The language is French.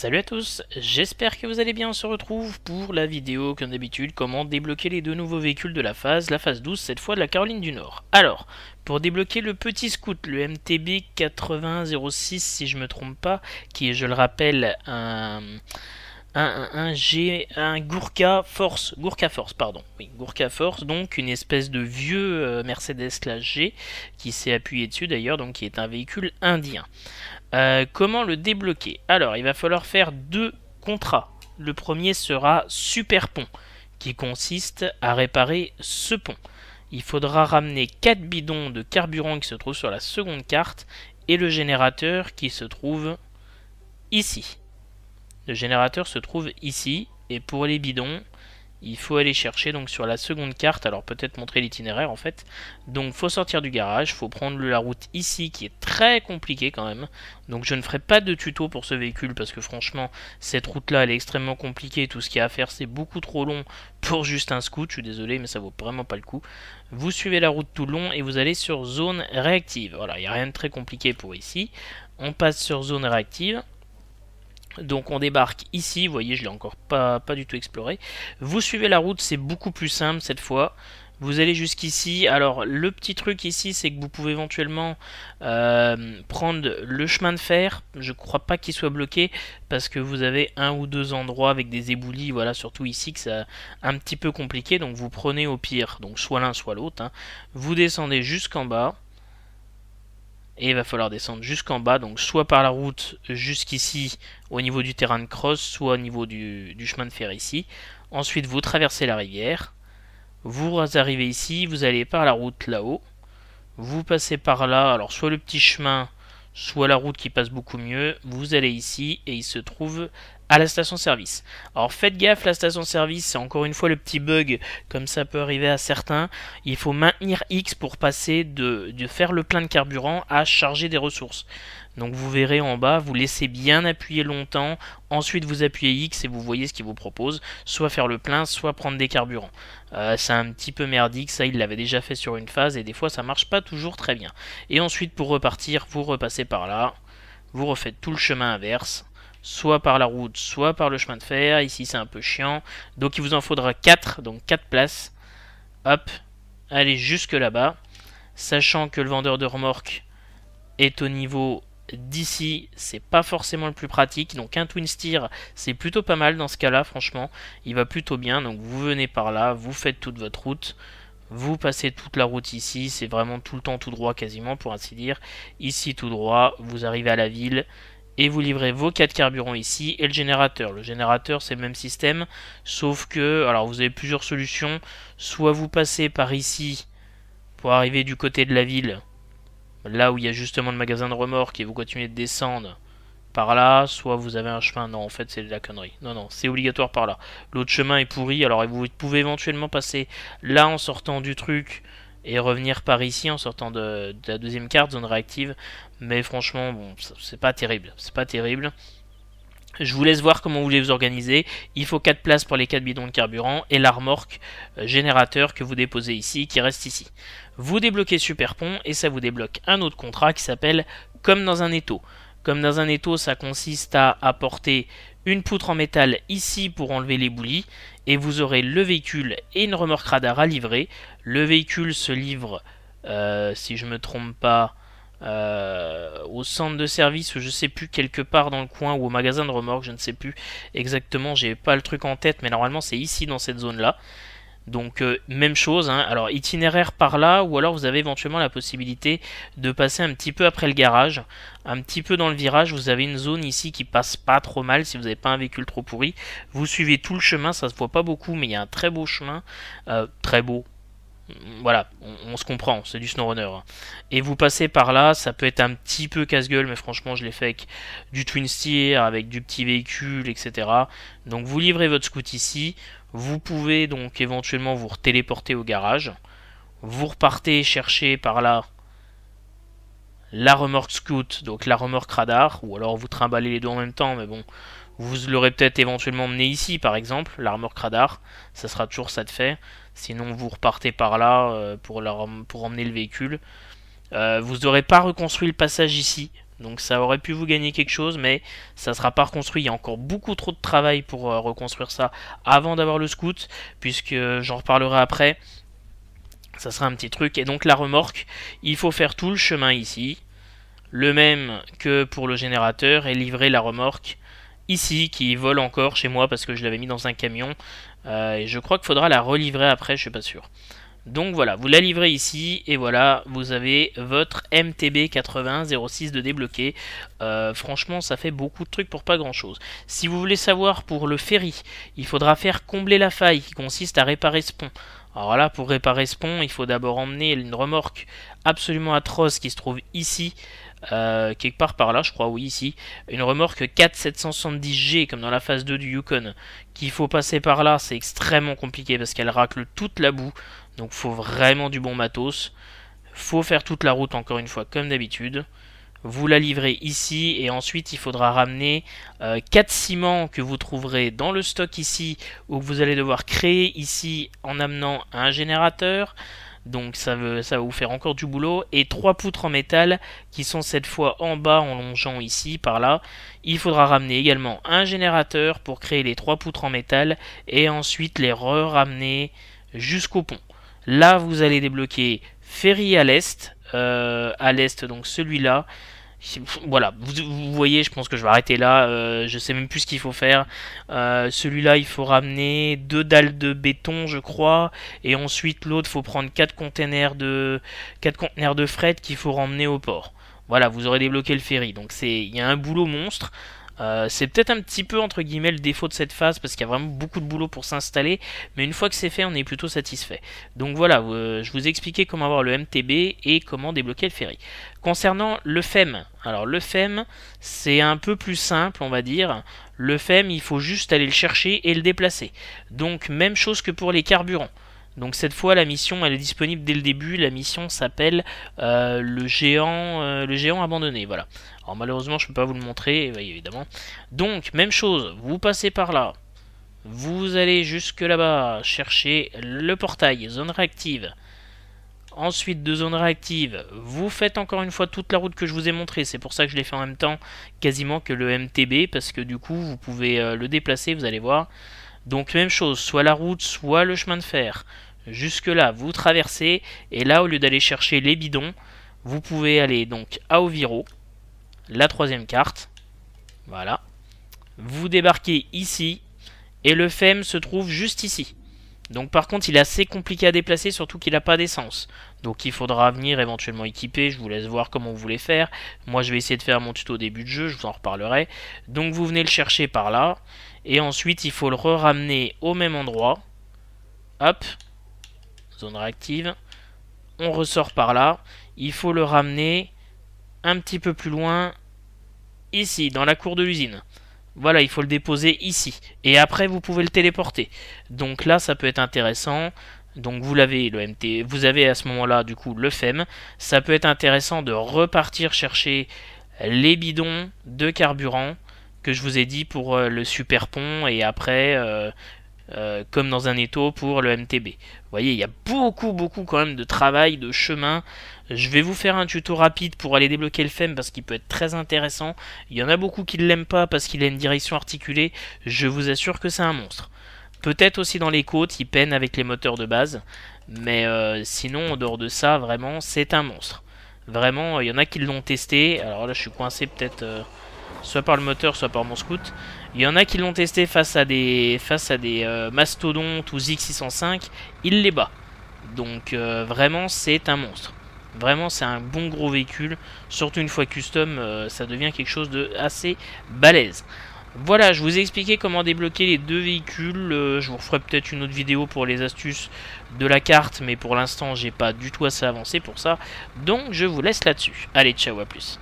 Salut à tous, j'espère que vous allez bien, on se retrouve pour la vidéo comme d'habitude, comment débloquer les deux nouveaux véhicules de la phase, la phase 12, cette fois de la Caroline du Nord. Alors, pour débloquer le petit scout, le MTB 8006 si je me trompe pas, qui est, je le rappelle, un... Un, G, un Gurkha Force, Gurkha Force, pardon, oui, Force, donc une espèce de vieux euh, Mercedes classe G qui s'est appuyé dessus d'ailleurs, donc qui est un véhicule indien. Euh, comment le débloquer Alors, il va falloir faire deux contrats. Le premier sera super pont, qui consiste à réparer ce pont. Il faudra ramener 4 bidons de carburant qui se trouvent sur la seconde carte et le générateur qui se trouve ici. Le générateur se trouve ici et pour les bidons, il faut aller chercher donc sur la seconde carte, alors peut-être montrer l'itinéraire en fait. Donc faut sortir du garage, faut prendre la route ici qui est très compliquée quand même. Donc je ne ferai pas de tuto pour ce véhicule parce que franchement cette route là elle est extrêmement compliquée, tout ce qu'il y a à faire c'est beaucoup trop long pour juste un scout, je suis désolé mais ça vaut vraiment pas le coup. Vous suivez la route tout le long et vous allez sur zone réactive, voilà il n'y a rien de très compliqué pour ici. On passe sur zone réactive, donc on débarque ici, vous voyez je l'ai encore pas, du tout exploré. Vous suivez la route, c'est beaucoup plus simple cette fois. Vous allez jusqu'ici. Alors le petit truc ici, c'est que vous pouvez éventuellement euh, prendre le chemin de fer. Je crois pas qu'il soit bloqué parce que vous avez un ou deux endroits avec des éboulis. Voilà, surtout ici que c'est un petit peu compliqué. Donc vous prenez au pire, donc soit l'un soit l'autre. Hein. Vous descendez jusqu'en bas. Et il va falloir descendre jusqu'en bas, donc soit par la route jusqu'ici au niveau du terrain de cross, soit au niveau du, du chemin de fer ici. Ensuite, vous traversez la rivière. Vous arrivez ici, vous allez par la route là-haut. Vous passez par là, alors soit le petit chemin, soit la route qui passe beaucoup mieux. Vous allez ici et il se trouve à la station-service. Alors faites gaffe, la station-service, c'est encore une fois le petit bug, comme ça peut arriver à certains. Il faut maintenir X pour passer de, faire le plein de carburant à charger des ressources. Donc vous verrez en bas, vous laissez bien appuyer longtemps, ensuite vous appuyez X et vous voyez ce qu'il vous propose, soit faire le plein, soit prendre des carburants. Euh, c'est un petit peu merdique, ça il l'avait déjà fait sur une phase et des fois ça marche pas toujours très bien. Et ensuite pour repartir, vous repassez par là, vous refaites tout le chemin inverse, soit par la route, soit par le chemin de fer. Ici, c'est un peu chiant. Donc, il vous en faudra 4, donc 4 places. Hop, allez jusque là-bas. Sachant que le vendeur de remorque est au niveau d'ici, c'est pas forcément le plus pratique. Donc un twin steer, c'est plutôt pas mal dans ce cas-là, franchement. Il va plutôt bien. Donc vous venez par là, vous faites toute votre route. Vous passez toute la route ici, c'est vraiment tout le temps tout droit quasiment pour ainsi dire. Ici tout droit, vous arrivez à la ville et vous livrez vos 4 carburants ici et le générateur. Le générateur c'est le même système sauf que alors vous avez plusieurs solutions. Soit vous passez par ici pour arriver du côté de la ville là où il y a justement le magasin de remorque. et vous continuez de descendre par là, soit vous avez un chemin, non en fait c'est de la connerie, non non, c'est obligatoire par là. L'autre chemin est pourri, alors vous pouvez éventuellement passer là en sortant du truc et revenir par ici en sortant de, la deuxième carte, zone réactive. Mais franchement, bon, c'est pas terrible. C'est pas terrible. Je vous laisse voir comment vous voulez vous organiser. Il faut 4 places pour les 4 bidons de carburant et la remorque euh, générateur que vous déposez ici, qui reste ici. Vous débloquez Super Pont et ça vous débloque un autre contrat qui s'appelle Comme dans un étau. Comme dans un étau, ça consiste à apporter une poutre en métal ici pour enlever les boulis et vous aurez le véhicule et une remorque radar à livrer. Le véhicule se livre, euh, si je ne me trompe pas, euh, au centre de service, ou je sais plus, quelque part dans le coin, ou au magasin de remorque, je ne sais plus exactement, j'ai pas le truc en tête, mais normalement c'est ici dans cette zone-là. Donc euh, même chose, hein. alors itinéraire par là, ou alors vous avez éventuellement la possibilité de passer un petit peu après le garage, un petit peu dans le virage, vous avez une zone ici qui passe pas trop mal si vous n'avez pas un véhicule trop pourri. Vous suivez tout le chemin, ça se voit pas beaucoup, mais il y a un très beau chemin, euh, très beau, mm, voilà, on, se comprend, c'est du snowrunner. Hein. Et vous passez par là, ça peut être un petit peu casse-gueule, mais franchement, je l'ai fait avec du twin steer, avec du petit véhicule, etc. Donc vous livrez votre scout ici, vous pouvez donc éventuellement vous téléporter au garage. Vous repartez chercher par là la remorque scout, donc la remorque radar, ou alors vous trimballez les deux en même temps, mais bon, vous l'aurez peut-être éventuellement emmené ici par exemple, la remorque radar, ça sera toujours ça de fait, sinon vous repartez par là euh, pour, pour emmener le véhicule. Euh, vous n'aurez pas reconstruit le passage ici, donc ça aurait pu vous gagner quelque chose, mais ça sera pas reconstruit. Il y a encore beaucoup trop de travail pour euh, reconstruire ça avant d'avoir le scout, puisque euh, j'en reparlerai après. Ça sera un petit truc. Et donc la remorque, il faut faire tout le chemin ici. Le même que pour le générateur, et livrer la remorque ici, qui vole encore chez moi parce que je l'avais mis dans un camion. Euh, et je crois qu'il faudra la relivrer après, je suis pas sûr. Donc voilà, vous la livrez ici et voilà, vous avez votre MTB 8006 de débloqué. Euh, franchement, ça fait beaucoup de trucs pour pas grand chose. Si vous voulez savoir pour le ferry, il faudra faire combler la faille qui consiste à réparer ce pont. Alors là, pour réparer ce pont, il faut d'abord emmener une remorque absolument atroce qui se trouve ici. Euh, quelque part par là, je crois, oui, ici, une remorque 4770G, comme dans la phase 2 du Yukon, qu'il faut passer par là, c'est extrêmement compliqué parce qu'elle racle toute la boue, donc faut vraiment du bon matos. Faut faire toute la route encore une fois comme d'habitude. Vous la livrez ici et ensuite il faudra ramener 4 euh, ciments que vous trouverez dans le stock ici ou que vous allez devoir créer ici en amenant un générateur. Donc ça, veut, ça va vous faire encore du boulot. Et 3 poutres en métal qui sont cette fois en bas en longeant ici par là. Il faudra ramener également un générateur pour créer les 3 poutres en métal et ensuite les re-ramener jusqu'au pont. Là, vous allez débloquer Ferry à l'est, euh, à l'est donc celui-là. Voilà, vous, voyez, je pense que je vais arrêter là, je euh, je sais même plus ce qu'il faut faire. Euh, celui-là, il faut ramener deux dalles de béton, je crois, et ensuite l'autre, il faut prendre quatre containers de quatre conteneurs de fret qu'il faut ramener au port. Voilà, vous aurez débloqué le ferry. Donc c'est il y a un boulot monstre. Euh, c'est peut-être un petit peu entre guillemets le défaut de cette phase parce qu'il y a vraiment beaucoup de boulot pour s'installer, mais une fois que c'est fait, on est plutôt satisfait. Donc voilà, euh, je vous ai expliqué comment avoir le MTB et comment débloquer le ferry. Concernant le FEM, alors le FEM, c'est un peu plus simple, on va dire. Le FEM, il faut juste aller le chercher et le déplacer. Donc même chose que pour les carburants. Donc cette fois la mission elle est disponible dès le début, la mission s'appelle euh, le, géant, euh, le géant abandonné, voilà. Alors malheureusement je ne peux pas vous le montrer, eh ben, évidemment. Donc même chose, vous passez par là, vous allez jusque là-bas chercher le portail, zone réactive. Ensuite, de zone réactive, vous faites encore une fois toute la route que je vous ai montrée. C'est pour ça que je l'ai fait en même temps quasiment que le MTB, parce que du coup, vous pouvez euh, le déplacer, vous allez voir. Donc même chose, soit la route, soit le chemin de fer. Jusque là, vous traversez, et là, au lieu d'aller chercher les bidons, vous pouvez aller donc à Oviro, la troisième carte, voilà. Vous débarquez ici, et le FEM se trouve juste ici. Donc par contre, il est assez compliqué à déplacer, surtout qu'il n'a pas d'essence. Donc il faudra venir éventuellement équiper, je vous laisse voir comment vous voulez faire. Moi je vais essayer de faire mon tuto au début de jeu, je vous en reparlerai. Donc vous venez le chercher par là, et ensuite il faut le ramener au même endroit. Hop, zone réactive. On ressort par là, il faut le ramener un petit peu plus loin, ici, dans la cour de l'usine. Voilà, il faut le déposer ici. Et après, vous pouvez le téléporter. Donc là, ça peut être intéressant. Donc vous l'avez, le MT, vous avez à ce moment-là, du coup, le FEM. Ça peut être intéressant de repartir chercher les bidons de carburant que je vous ai dit pour euh, le super pont et après euh, euh, comme dans un étau pour le MTB. Vous voyez, il y a beaucoup, beaucoup quand même de travail, de chemin. Je vais vous faire un tuto rapide pour aller débloquer le FEM parce qu'il peut être très intéressant. Il y en a beaucoup qui ne l'aiment pas parce qu'il a une direction articulée. Je vous assure que c'est un monstre. Peut-être aussi dans les côtes, il peine avec les moteurs de base. Mais euh, sinon, en dehors de ça, vraiment, c'est un monstre. Vraiment, il y en a qui l'ont testé. Alors là, je suis coincé peut-être... Euh, soit par le moteur, soit par mon scout. Il y en a qui l'ont testé face à des, face à des euh, mastodontes ou x 605, il les bat. Donc euh, vraiment, c'est un monstre. Vraiment, c'est un bon gros véhicule. Surtout une fois custom, euh, ça devient quelque chose de assez balèze. Voilà, je vous ai expliqué comment débloquer les deux véhicules. je vous referai peut-être une autre vidéo pour les astuces de la carte, mais pour l'instant, j'ai pas du tout assez avancé pour ça. Donc, je vous laisse là-dessus. Allez, ciao, à plus.